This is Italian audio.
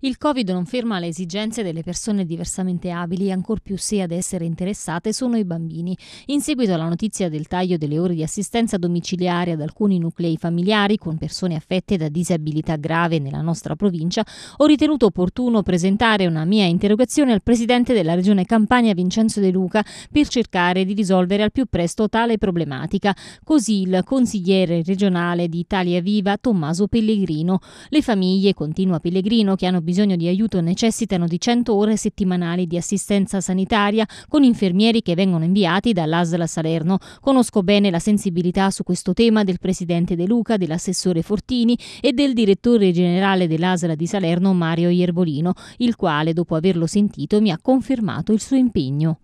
Il Covid non ferma le esigenze delle persone diversamente abili, ancor più se ad essere interessate sono i bambini. In seguito alla notizia del taglio delle ore di assistenza domiciliare ad alcuni nuclei familiari con persone affette da disabilità grave nella nostra provincia, ho ritenuto opportuno presentare una mia interrogazione al presidente della Regione Campania Vincenzo De Luca per cercare di risolvere al più presto tale problematica. Così il consigliere regionale di Italia Viva Tommaso Pellegrino. Le famiglie, continua Pellegrino, che hanno bisogno di aiuto necessitano di 100 ore settimanali di assistenza sanitaria con infermieri che vengono inviati dall'ASL Salerno. Conosco bene la sensibilità su questo tema del presidente De Luca, dell'assessore Fortini e del direttore generale dell'ASL di Salerno Mario Ierbolino, il quale dopo averlo sentito mi ha confermato il suo impegno.